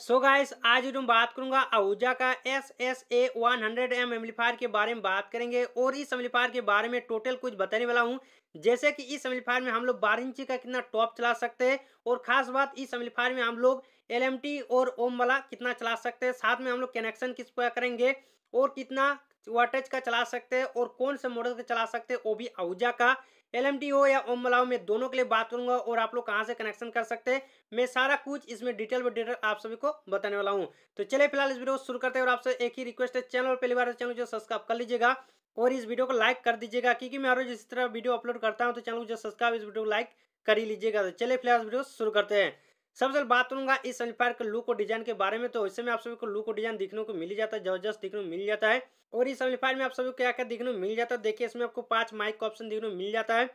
सो so guys आज video बात करूंगा आहूजा का S S A one hundred M amplifier के बारे में बात करेंगे और इस एम्पलीफायर के बारे में टोटल कुछ बताने वाला हूं जैसे कि इस एम्पलीफायर में हम लोग बारह इंची का कितना टॉप चला सकते हैं और खास बात इस एम्पलीफायर में हम लोग एल और ओम वाला कितना चला सकते हैं साथ में हम लोग कनेक्शन किस पर करेंगे और कितना वाटेज का चला सकते हैं और कौन से मॉडल का चला सकते हैं वो भी आहूजा का हो या ओम मलाओ में दोनों के लिए बात करूंगा और आप लोग कहाँ से कनेक्शन कर सकते हैं मैं सारा कुछ इसमें डिटेल बाई डिटेल आप सभी को बताने वाला हूँ तो चलिए फिलहाल इस वीडियो को शुरू करते हैं और आपसे एक ही रिक्वेस्ट है चैनल पहली बार चैनल जो सब्सक्राइब कर लीजिएगा और इस वीडियो को लाइक कर दीजिएगा क्योंकि मैं हर जिस तरह वीडियो अपलोड करता हूँ तो चैनल को जो सब्सक्राइब इस वीडियो को लाइक कर लीजिएगा तो चलिए फिलहाल वीडियो शुरू करते हैं सबसे पहले बात करूंगा इस सनफायर के लुक और डिजाइन के बारे में तो इससे में आप सभी को लुक और डिजाइन देखने को मिल जाता है जबरदस्त देखने को मिल जाता है और इस सनफायर में आप सभी को क्या क्या देखने को मिल जाता है देखिए इसमें आपको पांच माइक का ऑप्शन देखने को मिल जाता है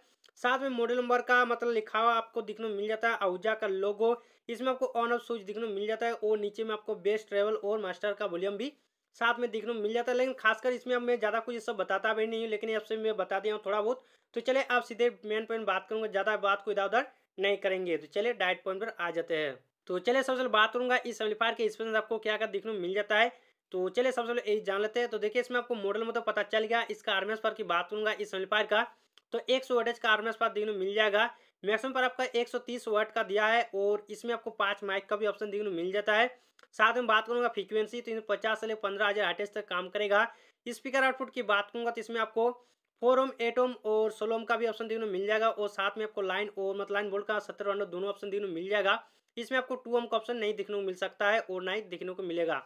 साथ में मॉडल नंबर का मतलब लिखा हुआ आपको देखने को मिल जाता है आहूजा का लोगो इसमें आपको ऑन ऑफ स्विच दिखने को मिल जाता है और नीचे में आपको बेस्ट ट्रेवल और मास्टर का वॉल्यूम भी साथ में देखने को मिल जाता है लेकिन खासकर इसमें अब मैं ज़्यादा कुछ सब बताता भी नहीं हूँ लेकिन आपसे मैं बता दिया हूँ थोड़ा बहुत तो चले आप सीधे मेन पॉइंट बात करूंगा ज़्यादा बात को इधर उधर नहीं करेंगे तो चलिए डाइट पॉइंट पर आ जाते हैं तो चलिए सबसे बात करूंगा इस एम्पलीफायर के स्पेशन आपको क्या क्या देखने को मिल जाता है तो चलिए सबसे पहले यही जान लेते हैं तो देखिए इसमें आपको मॉडल में तो पता चल गया इसका आर्मी पर की बात करूंगा इस एम्पलीफायर का तो एक सौ का आर्मी पर देखने मिल जाएगा मैक्सिमम पर आपका 130 वाट का दिया है और इसमें आपको पाँच माइक का भी ऑप्शन देखने मिल जाता है साथ में बात करूंगा फ्रीक्वेंसी तो इसमें पचास से पंद्रह हज़ार तक काम करेगा स्पीकर आउटपुट की बात करूंगा तो इसमें आपको फोर ओम एट ओम और ओम का भी ऑप्शन देखने मिल जाएगा और साथ में आपको लाइन और मतलब लाइन बोल्ट का सत्तर वन दोनों ऑप्शन देखने मिल जाएगा इसमें आपको टू ओम का ऑप्शन नहीं देखने को मिल सकता है और ना ही देखने को मिलेगा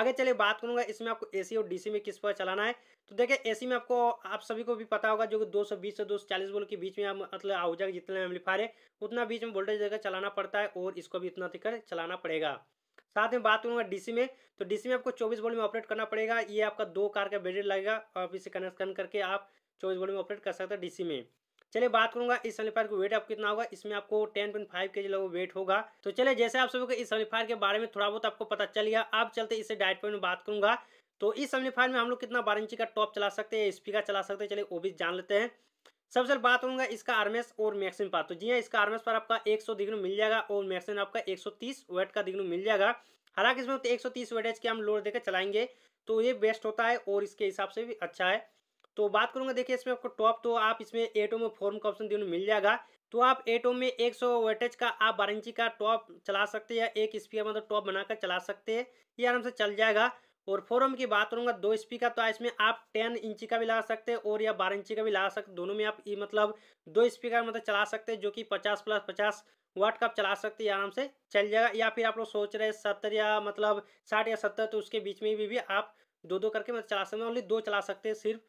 आगे चलिए बात करूंगा इसमें आपको एसी और डीसी में किस पर चलाना है तो देखिए एसी में आपको आप सभी को भी पता होगा जो कि 220 से 240 वोल्ट के बीच में आप मतलब आउजा जितना एम्पलीफायर है उतना बीच में वोल्टेज देकर चलाना पड़ता है और इसको भी इतना देकर चलाना पड़ेगा साथ में बात करूँगा डीसी में तो डीसी में आपको 24 वोल्ट में ऑपरेट करना पड़ेगा ये आपका दो कार का बैटरी लगेगा आप इसे कनेक्शन करके आप 24 वोल्ट में ऑपरेट कर सकते हैं डीसी में चलिए बात करूंगा इस सलीफायर का वेट आपको कितना होगा इसमें आपको 10.5 पॉइंट फाइव के जो वेट होगा तो चलिए जैसे आप सभी को इस सलीफायर के बारे में थोड़ा बहुत आपको पता चल गया आप चलते इसे डाइट पॉइंट में बात करूंगा तो इस सलीफायर में हम लोग कितना बारह इंची का टॉप चला सकते हैं स्पीकर चला सकते हैं चलिए वो भी जान लेते हैं सबसे बात करूंगा इसका आर्मेस और मैक्सिम पार तो जी हाँ इसका आर्मेस पर आपका 100 दिग्नू मिल जाएगा और मैक्सिम आपका 130 वेट का दिग्नू मिल जाएगा हालांकि इसमें तो 130 वेटेज के हम लोड देकर चलाएंगे तो ये बेस्ट होता है और इसके हिसाब से भी अच्छा है तो बात करूंगा देखिए इसमें आपको टॉप तो आप इसमें एटो में फॉर्म का ऑप्शन दिग्नू मिल जाएगा तो आप एटो में एक वेटेज का आप बारह इंची का टॉप चला सकते हैं या एक स्पीयर मतलब टॉप बनाकर चला सकते हैं ये आराम से चल जाएगा और फोरम की बात करूंगा दो एच का तो इसमें आप टेन इंची का भी लगा सकते हैं और या बारह इंची का भी ला सकते दोनों में आप ये मतलब दो एच का मतलब चला सकते हैं जो कि पचास प्लस पचास वाट का चला सकते हैं आराम से चल जाएगा या फिर आप लोग सोच रहे हैं सत्तर या मतलब साठ या सत्तर तो उसके बीच में भी, भी आप दो दो करके मतलब चला सकते हैं ओनली दो चला सकते हैं सिर्फ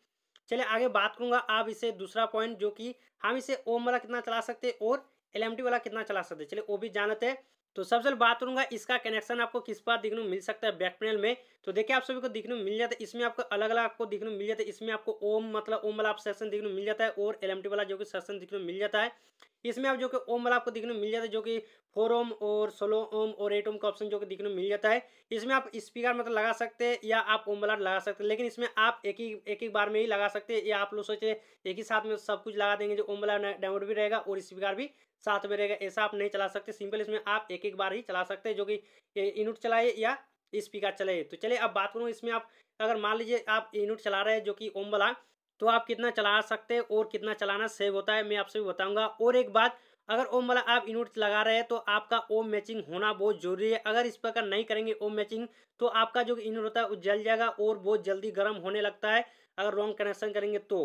चलिए आगे बात करूंगा आप इसे दूसरा पॉइंट जो कि हम इसे ओम वाला कितना चला सकते हैं और एल वाला कितना चला सकते हैं चलिए वो भी जानते हैं तो सबसे पहले बात करूंगा इसका कनेक्शन आपको किस पर देखने को मिल सकता है बैक पैनल में तो देखिए आप सभी को देखने मिल जाता है इसमें आपको अलग अलग आपको देखने मिल जाता है इसमें आपको ओम मतलब ओम वाला सेक्शन देखने मिल जाता है और एल वाला जो कि सेक्शन देखने मिल जाता है इसमें आप जो कि ओम वाला आपको देखने मिल जाता है जो कि फोर ओम और सोलो ओम और एट ओम का ऑप्शन जो कि देखने मिल जाता है इसमें आप स्पीकर मतलब लगा सकते हैं या आप ओम वाला लगा सकते हैं लेकिन इसमें आप एक ही एक ही बार में ही लगा सकते हैं या आप लोग सोचे एक ही साथ में सब कुछ लगा देंगे जो ओम वाला डाउनलोड भी रहेगा और स्पीकर भी साथ में रहेगा ऐसा आप नहीं चला सकते सिंपल इसमें आप एक एक बार ही चला सकते हैं जो कि इनूट चलाए या स्पीकर चलाइए तो चलिए अब बात करूँ इसमें आप अगर मान लीजिए आप इनूट चला रहे हैं जो कि ओम वाला तो आप कितना चला सकते हैं और कितना चलाना सेव होता है मैं आपसे भी बताऊंगा और एक बात अगर ओम वाला आप इनोट लगा रहे हैं तो आपका ओम मैचिंग होना बहुत जरूरी है अगर इस प्रकार नहीं करेंगे ओम मैचिंग तो आपका जो इनोट होता है वो जल जाएगा और बहुत जल्दी गर्म होने लगता है अगर रॉन्ग कनेक्शन करेंगे तो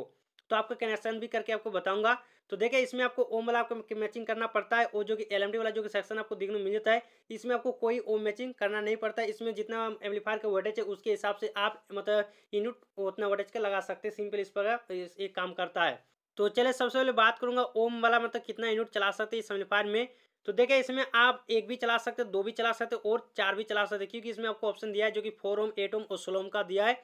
तो आपको कनेक्शन भी करके आपको बताऊंगा तो देखिए इसमें आपको ओम वाला आपको मैचिंग करना पड़ता है और जो कि एल वाला जो कि सेक्शन आपको देखने को मिल जाता है इसमें आपको कोई ओम मैचिंग करना नहीं पड़ता है इसमें जितना एम्पलीफायर का वोल्टेज है उसके हिसाब से आप मतलब यूनिट उतना वोल्टेज का लगा सकते हैं सिंपल इस पर ये काम करता है तो चले सबसे पहले बात करूंगा ओम वाला मतलब कितना यूनिट चला सकते हैं इस एम्पलीफायर में तो देखिए इसमें आप एक भी चला सकते दो भी चला सकते और चार भी चला सकते क्योंकि इसमें आपको ऑप्शन दिया है जो कि फोर ओम एट ओम और सोलोम का दिया है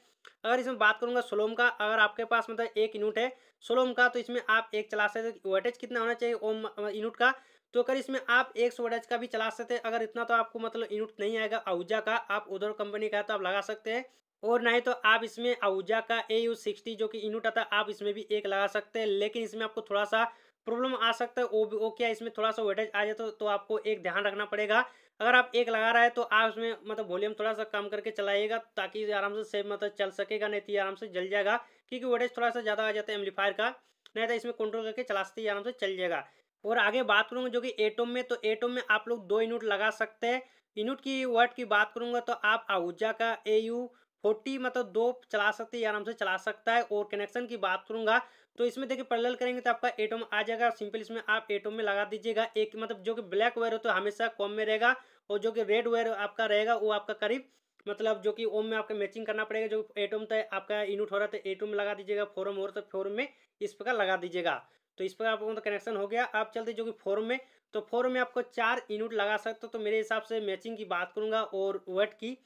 अगर इसमें बात करूंगा सोलोम का अगर आपके पास मतलब एक यूनिट है सोलोम का तो इसमें आप एक चला सकते वोल्टेज कितना होना चाहिए ओम यूनिट का तो अगर इसमें आप एक सौ का भी चला सकते हैं अगर इतना तो आपको मतलब यूनिट नहीं आएगा आहूजा का आप उधर कंपनी का तो आप लगा सकते हैं और नहीं तो आप इसमें आहूजा का ए यू सिक्सटी जो कि यूनिट आता है आप इसमें भी एक लगा सकते हैं लेकिन इसमें आपको थोड़ा सा प्रॉब्लम आ सकता है ओ ओ क्या इसमें थोड़ा सा वेटेज आ जाए तो, तो आपको एक ध्यान रखना पड़ेगा अगर आप एक लगा रहा है तो आप उसमें मतलब वॉल्यूम थोड़ा सा कम करके चलाइएगा ताकि आराम से सेफ मतलब चल सकेगा नहीं तो आराम से जल जाएगा क्योंकि वेटेज थोड़ा सा ज़्यादा आ जाता है एम्पलीफायर का नहीं तो इसमें कंट्रोल करके चला सकते आराम से चल जाएगा और आगे बात करूँगा जो कि एटोम में तो एटोम में आप लोग दो यूनिट लगा सकते हैं यूनिट की वर्ड की बात करूँगा तो आप आहूजा का ए यू फोर्टी मतलब दो चला सकते हैं आराम से चला सकता है और कनेक्शन की बात करूँगा तो इसमें देखिए पैरेलल करेंगे तो आपका एटम आ जाएगा सिंपल इसमें आप एटम में लगा दीजिएगा एक मतलब जो कि ब्लैक वायर हो तो हमेशा कॉम में रहेगा और जो कि रेड वायर आपका रहेगा वो आपका करीब मतलब जो कि ओम में आपका मैचिंग करना पड़ेगा जो एटम तो आपका यूनिट हो रहा था तो एटम में लगा दीजिएगा फोरम हो तो फोरम में इस प्रकार लगा दीजिएगा तो इस प्रकार आपको कनेक्शन हो गया आप चलते जो कि फोरम में तो फोरम में आपको चार यूनिट लगा सकते हो तो मेरे हिसाब से मैचिंग की बात करूँगा और वेट की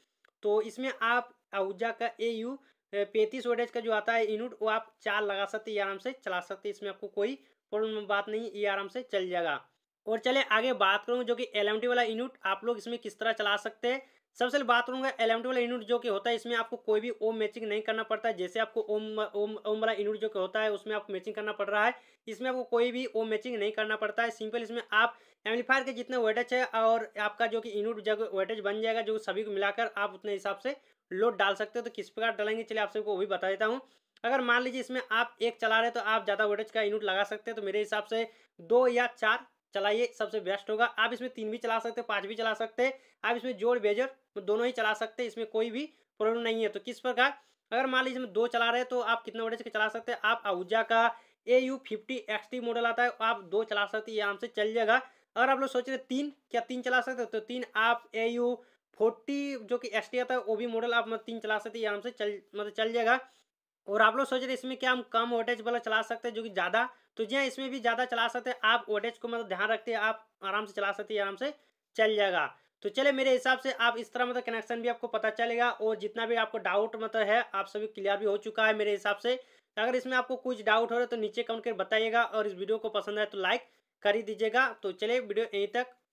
तो इसमें आप आहूजा का ए यू पैंतीस वोल्टेज का जो आता है यूनिट वो आप चार लगा सकते हैं आराम से चला सकते इसमें आपको कोई प्रॉब्लम बात नहीं ये आराम से चल जाएगा और चले आगे बात करूँगा जो कि एल वाला यूनिट आप लोग इसमें किस तरह चला सकते हैं सबसे पहले बात करूंगा एल वाला यूनिट जो कि होता है इसमें आपको कोई भी ओम मैचिंग नहीं करना पड़ता है जैसे आपको ओम ओम ओम वाला यूनिट जो कि होता है उसमें आपको मैचिंग करना पड़ रहा है इसमें आपको कोई भी ओम मैचिंग नहीं करना पड़ता है सिंपल इसमें आप एम्पलीफायर के जितने वोल्टेज है और आपका जो कि यूनिट जो वोल्टेज बन जाएगा जो सभी को मिलाकर आप उतने हिसाब से लोड डाल सकते हो तो किस प्रकार डालेंगे चलिए आप सबको वो भी बता देता हूँ अगर मान लीजिए इसमें आप एक चला रहे तो आप ज़्यादा वोल्टेज का यूनिट लगा सकते हैं तो मेरे हिसाब से दो या चार चलाइए सबसे बेस्ट होगा आप इसमें तीन भी चला सकते हैं पाँच भी चला सकते हैं आप इसमें जोड़ बेजर तो दोनों ही चला सकते हैं इसमें कोई भी प्रॉब्लम नहीं है तो किस प्रकार अगर मान लीजिए इसमें दो चला रहे तो आप कितना वोल्टेज का चला सकते हैं आप आहूजा का A U fifty X T model आता है आप दो चला सकते हैं आराम से चल जाएगा अगर आप लोग सोच रहे तीन क्या तीन चला सकते हो तो तीन आप ए यू फोर्टी जो कि एस टी आता है वो भी मॉडल आप मतलब तीन चला सकते हैं आराम से चल मतलब चल जाएगा और आप लोग सोच रहे इसमें क्या हम कम वोटेज वाला चला सकते हैं जो कि ज़्यादा तो जी हाँ इसमें भी ज़्यादा चला सकते हैं आप वोटेज को मतलब ध्यान रखते हैं आप आराम से चला सकते हैं आराम से चल जाएगा तो चले मेरे हिसाब से आप इस तरह मतलब कनेक्शन भी आपको पता चलेगा और जितना भी आपको डाउट मतलब है आप सभी क्लियर भी हो चुका है मेरे हिसाब से अगर इसमें आपको कुछ डाउट हो रहा है तो नीचे कमेंट कर बताइएगा और इस वीडियो को पसंद है तो लाइक कर ही दीजिएगा तो चले वीडियो यहीं तक